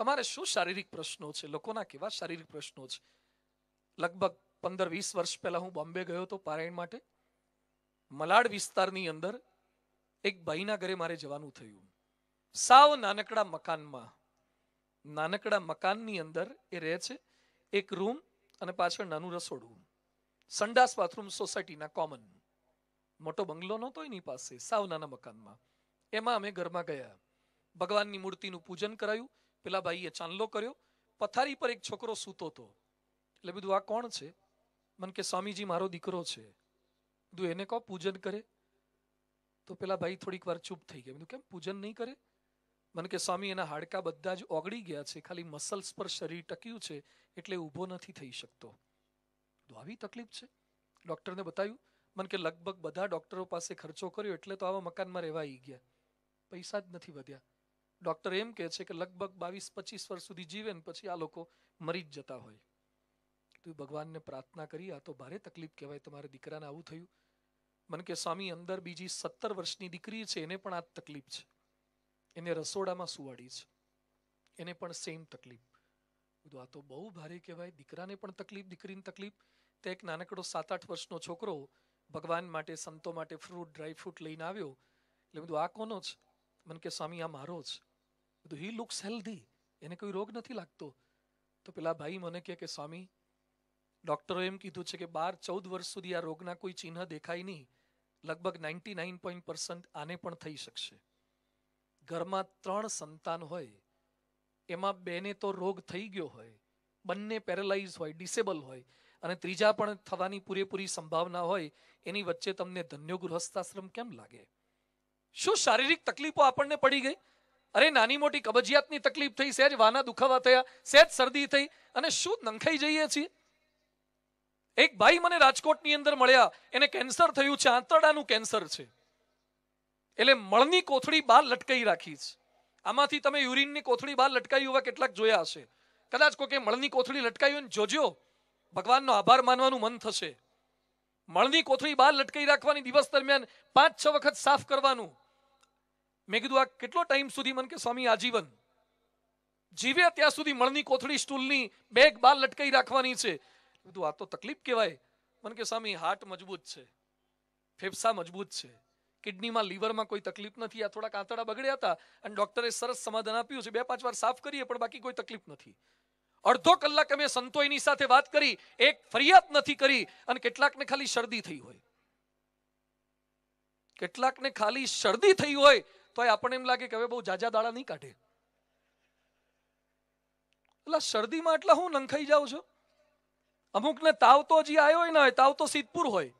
તમારે શું શારીરિક પ્રશ્નો છે લોકોના કેવા શારીરિક પ્રશ્નો છે લગભગ પંદર વીસ વર્ષ પહેલાં હું બોમ્બે ગયો હતો પારાયણ માટે મલાડ વિસ્તારની અંદર એક ભાઈના ઘરે મારે જવાનું થયું સાવ નાનકડા મકાનમાં નાનકડા મકાનની અંદર એ રહે છે એક રૂમ અને પાછળ નાનું રસોડું સંડાસ બાથરૂમ સોસાયટીના કોમન મોટો બંગલો નહોતો એની પાસે સાવ નાના મકાનમાં એમાં અમે ઘરમાં ગયા ભગવાનની મૂર્તિનું પૂજન કરાયું પેલા ભાઈએ ચાંદલો કર્યો પથારી પર એક છોકરો સૂતો હતો એટલે બધું આ કોણ છે મને કે સ્વામીજી મારો દીકરો છે બધું એને કહો પૂજન કરે તો પેલા ભાઈ થોડીક વાર ચૂપ થઈ ગયા બધું કેમ પૂજન નહીં કરે મને કે સ્વામી એના હાડકા બધા જ ઓગળી ગયા છે ખાલી મસલ્સ પર શરીર ટક્યું છે એટલે ઊભો નથી થઈ શકતો તો આવી તકલીફ છે ડૉક્ટરને બતાવ્યું મને કે લગભગ બધા ડૉક્ટરો પાસે ખર્ચો કર્યો એટલે તો આવા મકાનમાં રહેવા આવી ગયા પૈસા જ નથી વધ્યા ડૉક્ટર એમ કહે છે કે લગભગ બાવીસ પચીસ વર્ષ સુધી જીવે ને પછી આ લોકો મરી જ જતા હોય તું ભગવાનને પ્રાર્થના કરી આ તો ભારે તકલીફ કહેવાય તમારા દીકરાને આવું થયું મને કે સ્વામી અંદર બીજી સત્તર વર્ષની દીકરી છે એને પણ આ તકલીફ છે એને રસોડામાં સુવાડી છે એને પણ સેમ તકલીફ બધું આ તો બહુ ભારે કહેવાય દીકરાને પણ તકલીફ દીકરીને તકલીફ તે એક નાનકડો સાત આઠ વર્ષનો છોકરો ભગવાન માટે સંતો માટે ફ્રૂટ ડ્રાયફ્રૂટ લઈને આવ્યો એટલે બધું આ કોનો છે મને કે સ્વામી આ મારો છે કીધું હી લુક્સ હેલ્ધી એને કોઈ રોગ નથી લાગતો તો પેલા ભાઈ મને કહે કે સ્વામી ડૉક્ટરો એમ કીધું છે કે બાર ચૌદ વર્ષ સુધી આ રોગના કોઈ ચિહ્ન દેખાય નહીં લગભગ નાઇન્ટી નાઇન પોઈન્ટ પર્સન્ટ આને પણ થઈ શકશે ઘરમાં ત્રણ સંતાન હોય એમાં બેને તો રોગ થઈ ગયો હોય બંને પેરેલાઇઝ હોય ડિસેબલ હોય અને ત્રીજા પણ થવાની પૂરેપૂરી સંભાવના હોય એની વચ્ચે તમને ધન્યો ગૃહસ્થાશ્રમ કેમ લાગે શું શારીરિક તકલીફો આપણને પડી ગઈ અરે નાની મોટી કબજિયાતની તકલીફ થઈ સહેજ વાના દુખાવા થયા સહેજ શરદી થઈ અને શું નંખાઈ જઈએ છીએ એક ભાઈ મને રાજકોટની અંદર મળ્યા એને કેન્સર થયું છે આંતરડાનું કેન્સર છે એટલે મળની કોથળી બહાર લટકાઈ રાખી છે આમાંથી તમે યુરિનની કોથળી બહાર લટકાવી હોવા કેટલાક જોયા હશે કદાચ કોઈકે મળની કોથળી લટકાવી હોય જોજો ભગવાનનો આભાર માનવાનું મન થશે મળની કોથળી બહાર લટકાઈ રાખવાની દિવસ દરમિયાન પાંચ છ વખત સાફ કરવાનું મેં કીધું આ કેટલો ટાઈમ સુધી મને કે સ્વામી આજીવન જીવે ત્યાં સુધી મળની કોથળી સ્ટૂલની બેગ બાર લટકાઈ રાખવાની છે કીધું આ તો તકલીફ કહેવાય મને કે સ્વામી હાર્ટ મજબૂત છે ફેફસા મજબૂત છે કિડનીમાં લીવરમાં કોઈ તકલીફ નથી આ થોડા કાંતડા બગડ્યા હતા અને ડોક્ટરે સરસ સમાધાન આપ્યું છે બે પાંચ વાર સાફ કરીએ પણ બાકી કોઈ તકલીફ નથી અડધો કલાક અમે સંતોયની સાથે વાત કરી એક ફરિયાદ નથી કરી અને કેટલાકને ખાલી શરદી થઈ હોય કેટલાકને ખાલી શરદી થઈ હોય તો આપણને એમ લાગે કે હવે બહુ જાજા દાડા નહીં કાઢે એટલે શરદીમાં એટલા હું નંખાઈ જાઉં છું અમુકને તાવ તો હજી આવ્યો ના હોય તાવ તો સિદ્ધપુર હોય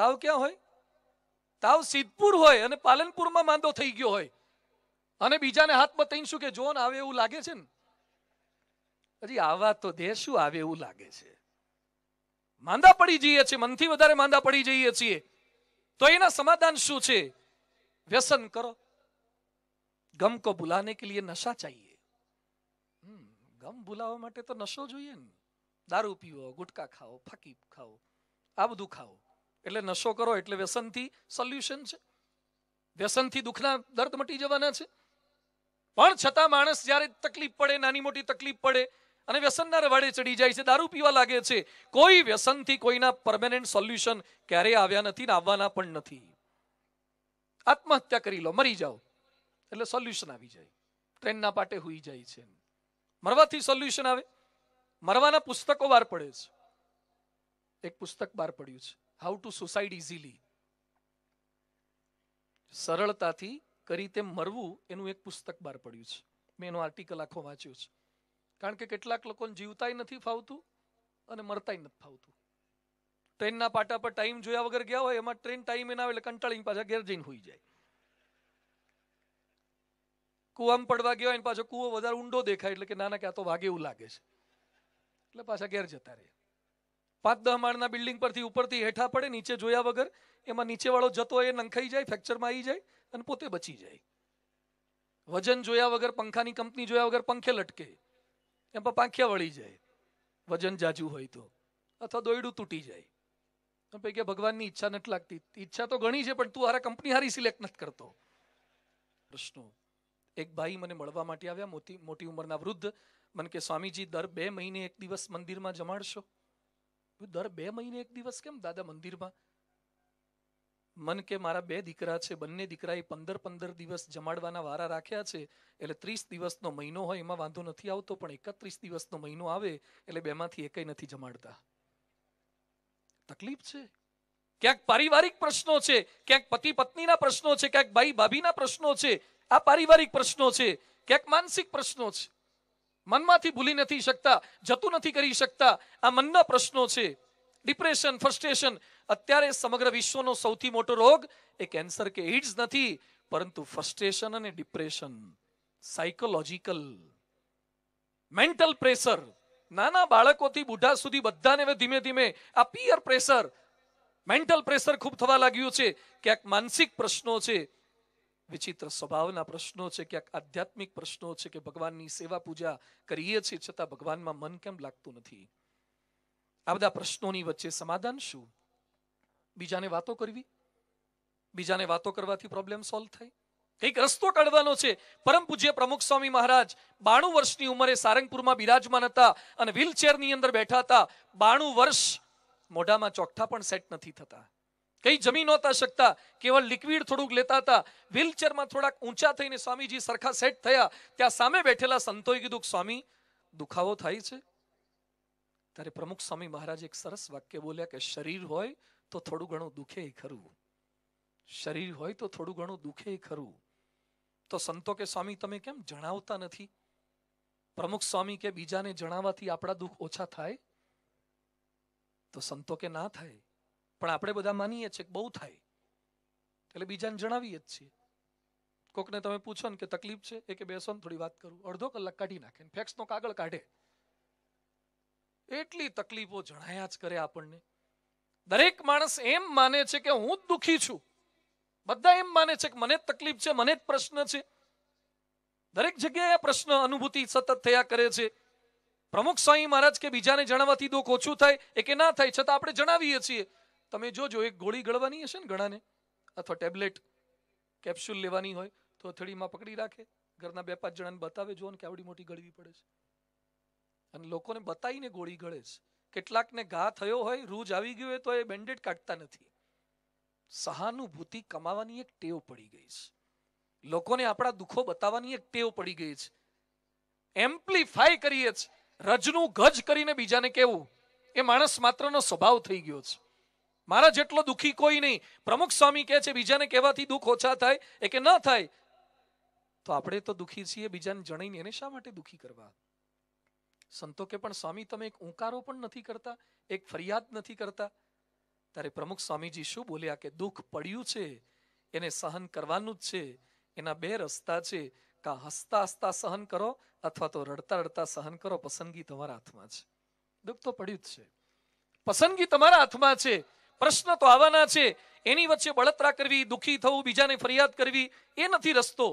તાવ ક્યાં હોય તાવ સિદ્ધપુર હોય અને પાલનપુરમાં માંદો થઈ ગયો હોય અને બીજાને હાથ બતાવીને શું કે જોન આવે એવું લાગે છે ને હજી આવા તો દે શું આવે એવું લાગે છે માંદા પડી જઈએ છીએ મનથી વધારે માંદા પડી જઈએ છીએ તો એના સમાધાન શું છે વ્યસન કરો ગમ કો ભુલાને કે લીએ નશા ચાહીએ ગમ ભૂલાવા માટે તો નશો જોઈએ ને દારૂ પીવો ગુટકા ખાઓ ફાકી ખાઓ આ બધું ખાઓ એટલે નશો કરો એટલે વ્યસનથી સોલ્યુશન છે વ્યસનથી દુઃખના દર્દ મટી જવાના છે પણ છતાં માણસ જ્યારે તકલીફ પડે નાની મોટી તકલીફ પડે અને વ્યસનના રવાડે ચડી જાય છે દારૂ પીવા લાગે છે કોઈ વ્યસનથી કોઈના પરમેનન્ટ સોલ્યુશન ક્યારેય આવ્યા નથી ને આવવાના પણ નથી આત્મહત્યા કરી લો મરી જાઓ એટલે સોલ્યુશન આવી જાય ટ્રેનના પાટે હોઈ જાય છે મરવાથી સોલ્યુશન આવે મરવાના પુસ્તકો બહાર પડે છે એક પુસ્તક બહાર પડ્યું છે હાઉ ટુ સુસાઇડ ઇઝીલી સરળતાથી કરી તેમ મરવું એનું એક પુસ્તક બહાર પડ્યું છે મેં એનો આર્ટિકલ આખો વાંચ્યું છે કારણ કે કેટલાક લોકોને જીવતાય નથી ફાવતું અને મરતાય નથી ફાવતું ટ્રેનના પાટા પર ટાઈમ જોયા વગર ગયા હોય એમાં ટ્રેન ટાઈમે ના આવે એટલે કંટાળીને પાછા ઘેર જઈને હોઈ જાય કૂવામાં પડવા ગયા હોય પાછો કૂવો વધારે ઊંડો દેખાય એટલે કે નાના કે આ તો વાગે એવું લાગે છે એટલે પાછા ઘેર જતા રહે પાંચ દહ માળના બિલ્ડિંગ પરથી ઉપરથી હેઠા પડે નીચે જોયા વગર એમાં નીચેવાળો જતો એ નંખાઈ જાય ફ્રેક્ચરમાં આવી જાય અને પોતે બચી જાય વજન જોયા વગર પંખાની કંપની જોયા વગર પંખે લટકે એમાં પાંખિયા વળી જાય વજન જાજુ હોય તો અથવા દોયડું તૂટી જાય તો કે ભગવાનની ઈચ્છા નથી લાગતી ઈચ્છા તો ઘણી છે પણ તું હારા કંપની હારી સિલેક્ટ નથી કરતો પ્રશ્નો એક ભાઈ મને મળવા માટે આવ્યા મોટી મોટી ઉંમરના વૃદ્ધ મને કે સ્વામીજી દર બે મહિને એક દિવસ મંદિરમાં જમાડશો દર બે મહિને એક દિવસ કેમ દાદા મંદિરમાં મન કે મારા બે દીકરા છે બંને દીકરાએ પંદર પંદર દિવસ જમાડવાના વારા રાખ્યા છે એટલે ત્રીસ દિવસનો મહિનો હોય એમાં વાંધો નથી આવતો પણ એકત્રીસ દિવસનો મહિનો આવે એટલે બેમાંથી એકેય નથી જમાડતા તકલીફ છે ક્યાંક પારિવારિક પ્રશ્નો છે ક્યાંક પતિ પત્નીના પ્રશ્નો છે ક્યાંક ભાઈ ભાભીના પ્રશ્નો છે આ પારિવારિક પ્રશ્નો છે ક્યાંક માનસિક પ્રશ્નો છે મનમાંથી ભૂલી નથી શકતા જતું નથી કરી શકતા આ મનના પ્રશ્નો છે ડિપ્રેશન ફ્રસ્ટ્રેશન અત્યારે સમગ્ર વિશ્વનો સૌથી મોટો રોગ એ કેન્સર કે એઇડ્સ નથી પરંતુ ફ્રસ્ટ્રેશન અને ડિપ્રેશન સાયકોલોજીકલ મેન્ટલ પ્રેશર નાના બાળકોથી બુઢા સુધી બધાને હવે ધીમે ધીમે આ પિયર પ્રેશર મેન્ટલ પ્રેશર ખૂબ થવા લાગ્યું છે ક્યાંક માનસિક પ્રશ્નો છે વિચિત્ર સ્વભાવના પ્રશ્નો છે ક્યાંક આધ્યાત્મિક પ્રશ્નો છે કે ભગવાનની સેવા પૂજા કરીએ છીએ છતાં ભગવાનમાં મન કેમ લાગતું નથી આ બધા પ્રશ્નોની વચ્ચે સમાધાન શું બીજાને વાતો કરવી બીજાને વાતો કરવાથી પ્રોબ્લેમ સોલ્વ થાય કંઈક રસ્તો કાઢવાનો છે પરમ પૂજ્ય પ્રમુખ સ્વામી મહારાજ બાણું વર્ષની ઉંમરે સારંગપુરમાં બિરાજમાન હતા અને વ્હીલચેરની અંદર બેઠા હતા બાણું વર્ષ મોઢામાં ચોકઠા પણ સેટ નથી થતા કઈ જમી નહોતા શકતા કેવળ લિક્વિડ થોડુંક લેતા હતા વ્હીલચેરમાં થોડાક ઊંચા થઈને સ્વામીજી સરખા સેટ થયા ત્યાં સામે બેઠેલા સંતોએ કીધું સ્વામી દુખાવો થાય છે ત્યારે પ્રમુખ સ્વામી મહારાજ એક સરસ વાક્ય બોલ્યા કે શરીર હોય તો થોડું ઘણું દુખે ખરું શરીર હોય તો થોડું ઘણું દુખે ખરું તો સંતો કે સ્વામી તમે કેમ જણાવતા નથી પ્રમુખ સ્વામી કે બીજાને જણાવવાથી આપણા દુઃખ ઓછા થાય તો સંતો કે ના થાય પણ આપણે બધા માનીએ છીએ કે બહુ થાય એટલે બીજાને જણાવીએ જ છીએ કોકને તમે પૂછો ને કે તકલીફ છે એ કે બેસો ને થોડી વાત કરું અડધો કલાક કાઢી નાખે ફેક્સ નો કાગળ કાઢે એટલી તકલીફો જણાયા જ કરે આપણને દરેક માણસ એમ માને છે કે હું જ દુઃખી છું બધા એમ માને છે કે મને જ તકલીફ છે મને જ પ્રશ્ન છે દરેક જગ્યાએ આ પ્રશ્ન અનુભૂતિ સતત થયા કરે છે પ્રમુખ સ્વામી મહારાજ કે બીજાને જણાવવાથી દુઃખ ઓછું થાય એ કે ના થાય છતાં આપણે જણાવીએ છીએ તમે જોજો એક ગોળી ગળવાની હશે ને ઘણાને અથવા ટેબ્લેટ કેપ્સ્યુલ લેવાની હોય તો અથડીમાં પકડી રાખે ઘરના બે પાંચ જણાને બતાવે જુઓ ને કે આવડી મોટી ગળવી પડે છે અને લોકોને બતાવીને ગોળી ગળે છે કેટલાકને ઘા થયો હોય રૂજ આવી ગયો હોય તો એ બેન્ડેડ કાઢતા નથી સહાનુભૂતિ કમાવાની એક ટેવ પડી ગઈ છે લોકોને આપણા દુઃખો બતાવવાની એક ટેવ પડી ગઈ છે એમ્પ્લિફાય કરીએ છીએ રજનું ગજ કરીને બીજાને કેવું એ માણસ માત્રનો સ્વભાવ થઈ ગયો છે મારા જેટલો દુઃખી કોઈ નહીં પ્રમુખ સ્વામી કહે છે બીજાને કહેવાથી દુઃખ ઓછા થાય એ કે ન થાય તો આપણે તો દુઃખી છીએ બીજાને જણાઈને એને શા માટે દુઃખી કરવા સંતો કે પણ સ્વામી તમે એક ઉંકારો પણ નથી કરતા એક ફરિયાદ નથી કરતા ત્યારે પ્રમુખ સ્વામીજી શું બોલ્યા કે દુઃખ પડ્યું છે એને સહન કરવાનું જ છે એના બે રસ્તા છે કા હસતા હસતા સહન કરો અથવા તો રડતા રડતા સહન કરો પસંદગી તમારા હાથમાં છે દુઃખ તો પડ્યું જ છે પસંદગી તમારા હાથમાં છે પ્રશ્ન તો આવવાના છે એની વચ્ચે બળતરા કરવી દુઃખી થવું બીજાને ફરિયાદ કરવી એ નથી રસ્તો